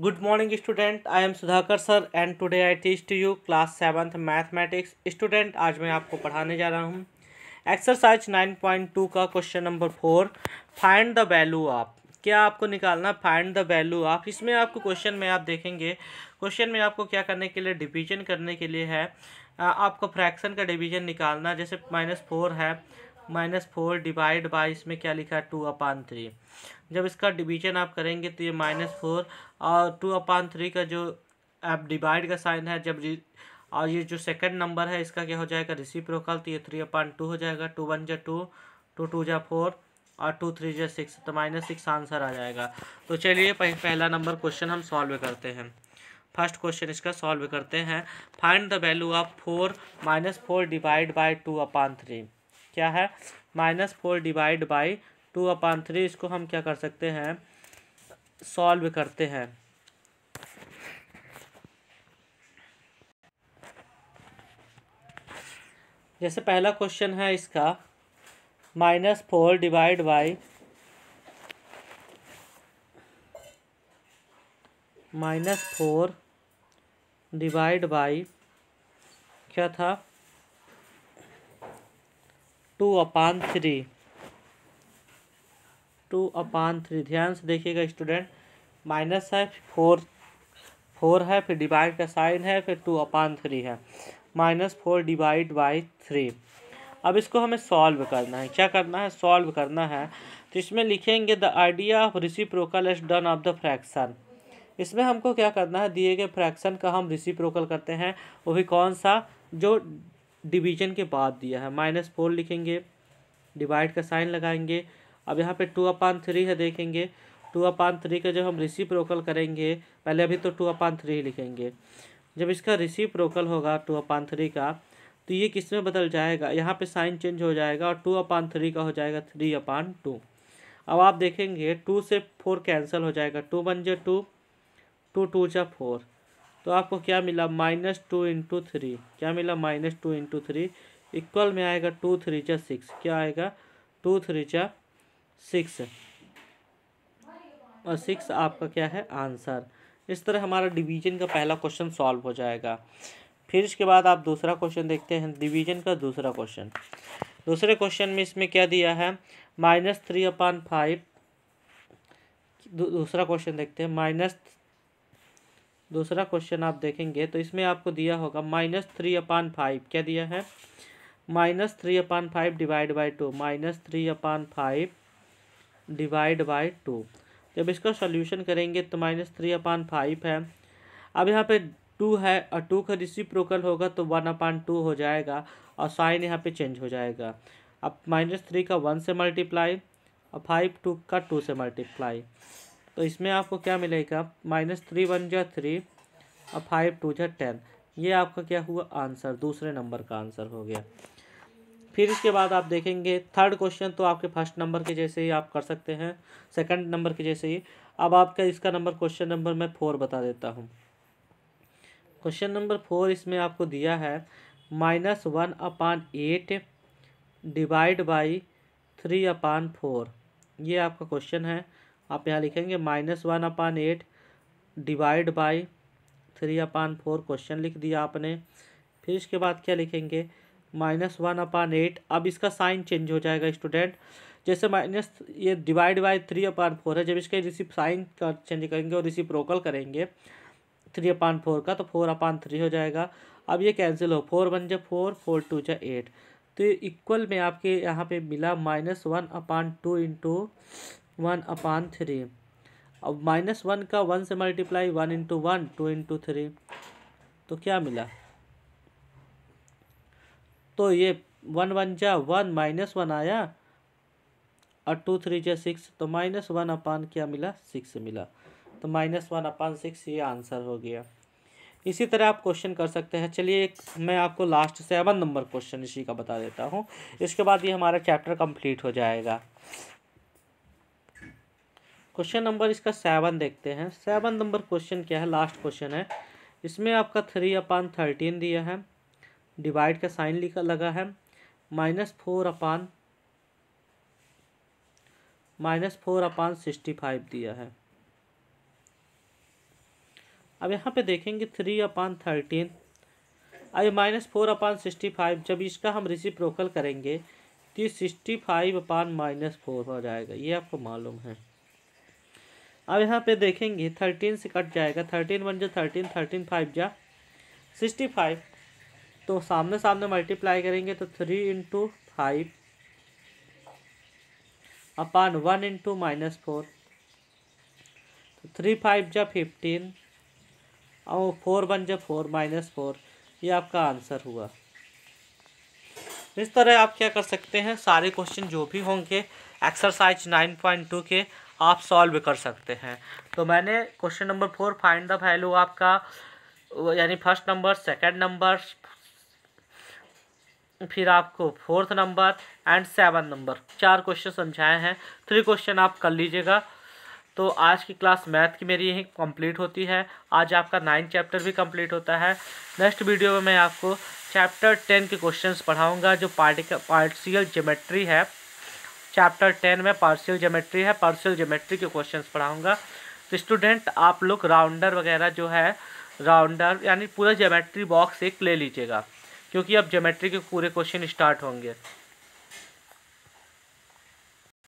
good morning student I am Sudhakar sir and today I teach to you class seventh mathematics student आज मैं आपको पढ़ाने जा रहा हूँ एक्सरसाइज नाइन पॉइंट टू का question number four find the value of क्या आपको निकालना फाइंड द वैल्यू ऑफ इसमें आपको क्वेश्चन में आप देखेंगे क्वेश्चन में आपको क्या करने के लिए डिवीजन करने के लिए है आपको फ्रैक्शन का डिवीजन निकालना जैसे माइनस फोर है माइनस फोर डिवाइड बाई इसमें क्या लिखा है टू अपान थ्री जब इसका डिवीजन आप करेंगे तो ये माइनस फोर और टू अपान थ्री का जो आप डिवाइड का साइन है जब और ये जो सेकंड नंबर है इसका क्या हो जाएगा रिसिप्रोकल तो ये थ्री अपान टू हो जाएगा टू वन जै टू टू टू जै फोर और टू थ्री जै सिक्स तो माइनस सिक्स आंसर आ जाएगा तो चलिए पह, पहला नंबर क्वेश्चन हम सॉल्व करते हैं फर्स्ट क्वेश्चन इसका सॉल्व करते हैं find the value of four minus four divide by two upon three क्या है minus four divide by two upon three इसको हम क्या कर सकते हैं सॉल्व करते हैं जैसे पहला क्वेश्चन है इसका minus four divide by minus four divide by क्या था two upon three two upon three ध्यान से देखिएगा स्टूडेंट माइनस है फोर फोर है फिर डिवाइड का साइन है फिर टू अपान थ्री है minus four divide by three अब इसको हमें सॉल्व करना है क्या करना है सॉल्व करना है तो इसमें लिखेंगे the idea of reciprocal is done of the fraction इसमें हमको क्या करना है दिए गए फ्रैक्शन का हम रिसिप्रोकल करते हैं वो भी कौन सा जो डिवीजन के बाद दिया है माइनस फोर लिखेंगे डिवाइड का साइन लगाएंगे अब यहाँ पे टू अपान थ्री है देखेंगे टू अपान थ्री का जब हम रोकल करेंगे पहले अभी तो टू अपान थ्री लिखेंगे जब इसका रोकल होगा टू अपान थ्री का तो ये किस में बदल जाएगा यहाँ पे साइन चेंज हो जाएगा और टू अपान थ्री का हो जाएगा थ्री अपान टू अब आप देखेंगे टू से फोर कैंसिल हो जाएगा टू वन जो टू टू टू जा फोर तो आपको क्या मिला माइनस टू इंटू थ्री क्या मिला minus two into three equal में आएगा टू थ्री चा सिक्स क्या आएगा टू थ्री चा सिक्स और सिक्स आपका क्या है आंसर इस तरह हमारा डिवीजन का पहला क्वेश्चन सॉल्व हो जाएगा फिर इसके बाद आप दूसरा क्वेश्चन देखते हैं डिवीजन का दूसरा क्वेश्चन दूसरे क्वेश्चन में इसमें क्या दिया है माइनस थ्री अपान फाइव दूसरा क्वेश्चन देखते हैं माइनस दूसरा क्वेश्चन आप देखेंगे तो इसमें आपको दिया होगा माइनस थ्री अपान फाइव क्या दिया है minus three upon five divide by two minus three upon five divide by two जब इसका सॉल्यूशन करेंगे तो माइनस थ्री अपान फाइव है अब यहाँ पे टू है और टू का रिसिप्रोकल होगा तो वन अपान टू हो जाएगा और साइन यहाँ पे चेंज हो जाएगा अब माइनस थ्री का वन से मल्टीप्लाई और फाइव टू का टू से मल्टीप्लाई तो इसमें आपको क्या मिलेगा माइनस थ्री वन जो थ्री और फाइव टू जो टेन ये आपका क्या हुआ आंसर दूसरे नंबर का आंसर हो गया फिर इसके बाद आप देखेंगे थर्ड क्वेश्चन तो आपके फर्स्ट नंबर के जैसे ही आप कर सकते हैं सेकंड नंबर के जैसे ही अब आपका इसका नंबर क्वेश्चन नंबर मैं फोर बता देता हूँ क्वेश्चन नंबर फोर इसमें आपको दिया है minus one upon eight divide by three upon four ये आपका क्वेश्चन है आप यहाँ लिखेंगे minus one upon eight divide by three upon four question लिख दिया आपने फिर इसके बाद क्या लिखेंगे माइनस वन अपान एट अब इसका साइन चेंज हो जाएगा स्टूडेंट जैसे माइनस ये divide by three upon four है जब इसके रिसीप साइन का चेंज करेंगे और प्रोकल करेंगे थ्री अपान फोर का तो फोर अपान थ्री हो जाएगा अब ये कैंसिल हो फोर वन जब फोर फोर टू जब एट तो इक्वल में आपके यहाँ पे मिला minus one upon two into one upon three अब माइनस वन का वन से multiply one into one two into three तो क्या मिला तो ये वन वन जा वन माइनस वन आया और टू थ्री जा सिक्स तो माइनस वन अपान क्या मिला सिक्स मिला तो माइनस वन अपान सिक्स ये आंसर हो गया इसी तरह आप क्वेश्चन कर सकते हैं चलिए एक मैं आपको लास्ट सेवन नंबर क्वेश्चन इसी का बता देता हूँ इसके बाद ये हमारा चैप्टर कंप्लीट हो जाएगा क्वेश्चन नंबर इसका सेवन देखते हैं सेवन नंबर क्वेश्चन क्या है लास्ट क्वेश्चन है इसमें आपका थ्री अपान थर्टीन दिया है डिवाइड का साइन लिखा लगा है minus four upon minus four upon sixty five दिया है अब यहाँ पे देखेंगे थ्री अपान थर्टीन अब minus four upon sixty five जब इसका हम रिसिप्रोकल करेंगे तो ये sixty five upon minus four हो जाएगा ये आपको मालूम है अब यहाँ पे देखेंगे थर्टीन से कट जाएगा थर्टीन वन जो थर्टीन थर्टीन फाइव जा सिक्सटी फाइव तो सामने सामने मल्टीप्लाई करेंगे तो three into five upon one into minus four तो थ्री फाइव जा फिफ्टीन और फोर वन जा फोर माइनस फोर ये आपका आंसर हुआ इस तरह आप क्या कर सकते हैं सारे क्वेश्चन जो भी होंगे एक्सरसाइज नाइन पॉइंट टू के आप सॉल्व कर सकते हैं तो मैंने question number four find the value आपका यानी फर्स्ट नंबर सेकंड नंबर फिर आपको fourth number and seven number चार क्वेश्चन समझाए हैं थ्री क्वेश्चन आप कर लीजिएगा तो आज की क्लास मैथ की मेरी यहीं कंप्लीट होती है आज आपका नाइन्थ चैप्टर भी कंप्लीट होता है नेक्स्ट वीडियो में मैं आपको चैप्टर टेन के क्वेश्चंस पढ़ाऊंगा जो पार्टिकल पार्शियल जोमेट्री है चैप्टर टेन में पार्शियल जोमेट्री है पार्शियल जोमेट्री के क्वेश्चंस पढ़ाऊंगा तो स्टूडेंट आप लोग राउंडर वगैरह जो है राउंडर यानी पूरा जोमेट्री बॉक्स एक ले लीजिएगा क्योंकि अब जोमेट्री के पूरे क्वेश्चन स्टार्ट होंगे